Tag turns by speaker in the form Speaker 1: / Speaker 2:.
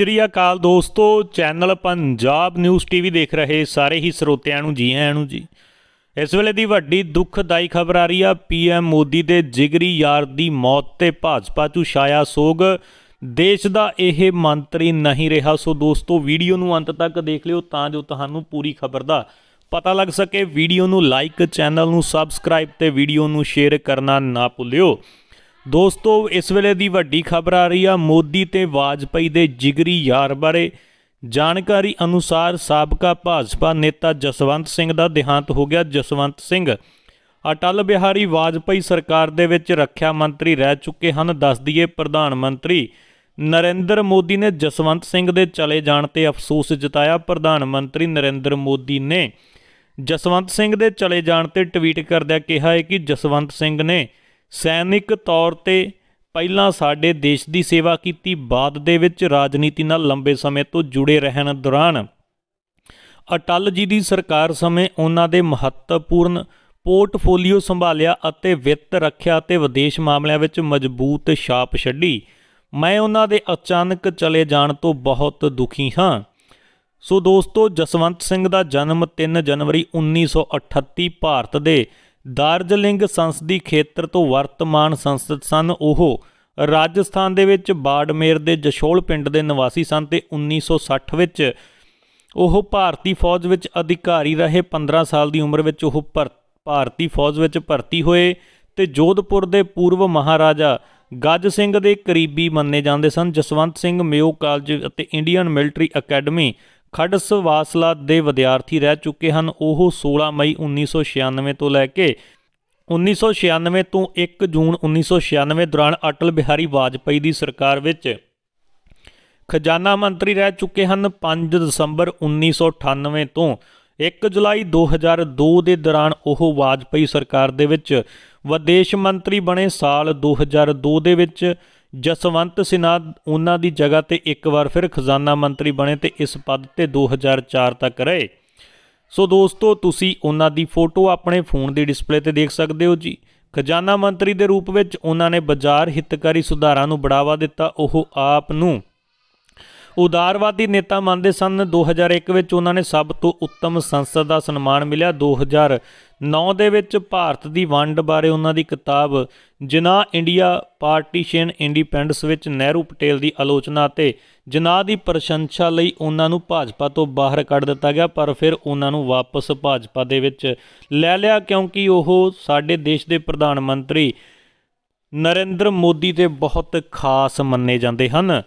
Speaker 1: ਸ਼੍ਰੀ ਅਕਾਲ ਦੋਸਤੋ channel Punjab news TV ਦੇਖ ਰਹੇ ਸਾਰੇ ਹੀ ਸਰੋਤਿਆਂ ਨੂੰ ਜੀ ਆਇਆਂ ਨੂੰ ਜੀ ਇਸ ਵੇਲੇ ਦੀ ਵੱਡੀ ਦੁੱਖਦਾਈ ਖਬਰ ਆ ਰਹੀ ਆ ਪੀਐਮ ਮੋਦੀ ਦੇ ਜਿਗਰੀ ਯਾਰ ਦੀ ਮੌਤ ਤੇ ਭਾਜਪਾ ਚੂ ਛਾਇਆ ਸੋਗ ਦੇਸ਼ ਦਾ ਇਹ ਮੰਤਰੀ ਨਹੀਂ ਰਿਹਾ ਸੋ ਦੋਸਤੋ ਵੀਡੀਓ ਨੂੰ ਅੰਤ ਤੱਕ ਦੇਖ ਲਿਓ ਤਾਂ ਜੋ ਤੁਹਾਨੂੰ ਪੂਰੀ ਖਬਰ ਦਾ ਪਤਾ ਲੱਗ ਸਕੇ ਵੀਡੀਓ ਨੂੰ ਲਾਈਕ ਚੈਨਲ ਨੂੰ ਸਬਸਕ੍ਰਾਈਬ ਤੇ ਵੀਡੀਓ ਨੂੰ ਸ਼ੇਅਰ ਕਰਨਾ ਨਾ ਭੁੱਲਿਓ ਦੋਸਤੋ ਇਸ ਵੇਲੇ ਦੀ ਵੱਡੀ ਖਬਰ ਆ ਰਹੀ ਆ ਮੋਦੀ ਤੇ ਵਾਜਪਈ ਦੇ ਜਿਗਰੀ ਯਾਰ ਬਾਰੇ ਜਾਣਕਾਰੀ ਅਨੁਸਾਰ ਸਾਬਕਾ ਭਾਜਪਾ ਨੇਤਾ ਜਸਵੰਤ ਸਿੰਘ ਦਾ ਦਿਹਾਂਤ ਹੋ ਗਿਆ ਜਸਵੰਤ ਸਿੰਘ ਅਟਲ ਬਿਹਾਰੀ ਵਾਜਪਈ ਸਰਕਾਰ ਦੇ ਵਿੱਚ ਰੱਖਿਆ ਮੰਤਰੀ ਰਹਿ ਚੁੱਕੇ ਹਨ ਦੱਸ ਦਈਏ ਪ੍ਰਧਾਨ ਮੰਤਰੀ ਨਰਿੰਦਰ ਮੋਦੀ ਨੇ ਜਸਵੰਤ ਸਿੰਘ ਦੇ ਚਲੇ ਜਾਣ ਤੇ ਅਫਸੋਸ ਜਤਾਇਆ ਪ੍ਰਧਾਨ ਮੰਤਰੀ ਨਰਿੰਦਰ ਮੋਦੀ ਨੇ ਜਸਵੰਤ ਸਿੰਘ ਦੇ ਚਲੇ ਜਾਣ ਤੇ ਟਵੀਟ ਕਰਦਿਆਂ ਕਿਹਾ ਹੈ ਕਿ ਜਸਵੰਤ ਸਿੰਘ ਨੇ ਸੈਨਿਕ ਤੌਰ ਤੇ ਪਹਿਲਾਂ ਸਾਡੇ ਦੇਸ਼ ਦੀ ਸੇਵਾ ਕੀਤੀ ਬਾਅਦ ਦੇ ਵਿੱਚ ਰਾਜਨੀਤੀ ਨਾਲ ਲੰਬੇ ਸਮੇਂ ਤੋਂ ਜੁੜੇ ਰਹਿਣ ਦੌਰਾਨ ਅਟਲ ਜੀ ਦੀ ਸਰਕਾਰ ਸਮੇਂ ਉਹਨਾਂ ਦੇ ਮਹੱਤਵਪੂਰਨ ਪੋਰਟਫੋਲੀਓ ਸੰਭਾਲਿਆ ਅਤੇ ਵਿੱਤ ਰੱਖਿਆ ਅਤੇ ਵਿਦੇਸ਼ ਮਾਮਲਿਆਂ ਵਿੱਚ ਮਜ਼ਬੂਤ ਛਾਪ ਛੱਡੀ ਮੈਂ ਉਹਨਾਂ ਦੇ ਅਚਾਨਕ ਚਲੇ ਜਾਣ ਤੋਂ ਬਹੁਤ ਦੁਖੀ ਹਾਂ ਸੋ ਦੋਸਤੋ ਜਸਵੰਤ ਸਿੰਘ ਦਾ ਜਨਮ 3 ਜਨਵਰੀ 1938 ਭਾਰਤ ਦੇ ਦਾਰਜਲਿੰਗ ਸੰਸਦੀ ਖੇਤਰ ਤੋਂ ਵਰਤਮਾਨ ਸੰਸਦ ਸਨ ਉਹ ਰਾਜਸਥਾਨ ਦੇ ਵਿੱਚ ਬਾੜਮੇਰ ਦੇ ਜਸ਼ੋਲ ਪਿੰਡ ਦੇ ਨਿਵਾਸੀ ਸਨ ਤੇ 1960 ਵਿੱਚ ਉਹ ਭਾਰਤੀ ਫੌਜ ਵਿੱਚ ਅਧਿਕਾਰੀ ਰਹੇ 15 ਸਾਲ ਦੀ ਉਮਰ ਵਿੱਚ ਉਹ ਭਾਰਤੀ ਫੌਜ ਵਿੱਚ ਭਰਤੀ ਹੋਏ ਤੇ ਜੋਧਪੁਰ ਦੇ ਪੂਰਵ ਮਹਾਰਾਜਾ ਗੱਜ ਸਿੰਘ ਦੇ ਕਰੀਬੀ ਮੰਨੇ ਜਾਂਦੇ ਸਨ ਜਸਵੰਤ ਸਿੰਘ ਮਿਓ ਕਾਲਜ ਅਤੇ Indian military academy Khadakwasla ਦੇ ਵਿਦਿਆਰਥੀ ਰਹਿ ਚੁੱਕੇ ਹਨ ਉਹ 16 ਮਈ 1996 ਤੋਂ ਲੈ ਕੇ 1996 ਤੋਂ 1 ਜੂਨ 1996 ਦੌਰਾਨ ਅਟਲ ਬਿਹਾਰੀ ਵਾਜਪਾਈ ਦੀ ਸਰਕਾਰ ਵਿੱਚ ਖਜ਼ਾਨਾ ਮੰਤਰੀ ਰਹਿ ਚੁੱਕੇ ਹਨ 5 ਦਸੰਬਰ 1998 ਤੋਂ 1 ਜੁਲਾਈ 2002 ਦੇ ਦੌਰਾਨ ਉਹ ਵਾਜਪਾਈ ਸਰਕਾਰ ਦੇ ਵਿੱਚ ਵਿਦੇਸ਼ ਮੰਤਰੀ ਬਣੇ ਸਾਲ 2002 ਦੇ ਵਿੱਚ ਜਸਵੰਤ ਸਿਨਾ ਉਹਨਾਂ ਦੀ ਜਗ੍ਹਾ ਤੇ ਇੱਕ ਵਾਰ ਫਿਰ ਖਜ਼ਾਨਾ ਮੰਤਰੀ ਬਣੇ ਤੇ ਇਸ ਪਦ ਤੇ 2004 ਤੱਕ ਰਹੇ ਸੋ ਦੋਸਤੋ ਤੁਸੀਂ ਉਹਨਾਂ ਦੀ ਫੋਟੋ ਆਪਣੇ ਫੋਨ ਦੀ ਡਿਸਪਲੇ ਤੇ ਦੇਖ ਸਕਦੇ ਹੋ ਜੀ ਖਜ਼ਾਨਾ ਮੰਤਰੀ ਦੇ ਰੂਪ ਵਿੱਚ ਉਹਨਾਂ ਨੇ ਬਾਜ਼ਾਰ ਹਿੱਤਕਾਰੀ ਸੁਧਾਰਾਂ ਨੂੰ ਬੜਾਵਾ ਦਿੱਤਾ ਉਹ ਆਪ ਨੂੰ ਉਦਾਰਵਾਦੀ ਨੇਤਾ ਮੰਨਦੇ ਸਨ 2001 ਵਿੱਚ ਉਹਨਾਂ ਨੇ ਸਭ ਤੋਂ ਉੱਤਮ ਸੰਸਦ ਦਾ ਸਨਮਾਨ ਮਿਲਿਆ 2009 ਦੇ ਵਿੱਚ ਭਾਰਤ ਦੀ ਵੰਡ ਬਾਰੇ ਉਹਨਾਂ ਦੀ ਕਿਤਾਬ ਜਿਨਾ ਇੰਡੀਆ ਪਾਰਟੀਸ਼ਨ ਇੰਡੀਪੈਂਡੈਂਸ ਵਿੱਚ ਨਹਿਰੂ ਪਟੇਲ ਦੀ ਆਲੋਚਨਾ ਅਤੇ ਜਿਨਾ ਦੀ ਪ੍ਰਸ਼ੰਸਾ ਲਈ ਉਹਨਾਂ ਨੂੰ ਭਾਜਪਾ ਤੋਂ ਬਾਹਰ ਕੱਢ ਦਿੱਤਾ ਗਿਆ ਪਰ ਫਿਰ ਉਹਨਾਂ ਨੂੰ ਵਾਪਸ ਭਾਜਪਾ ਦੇ ਵਿੱਚ ਲੈ ਲਿਆ ਕਿਉਂਕਿ ਉਹ ਸਾਡੇ ਦੇਸ਼ ਦੇ ਪ੍ਰਧਾਨ ਮੰਤਰੀ ਨਰਿੰਦਰ ਮੋਦੀ ਤੇ ਬਹੁਤ ਖਾਸ ਮੰਨੇ ਜਾਂਦੇ ਹਨ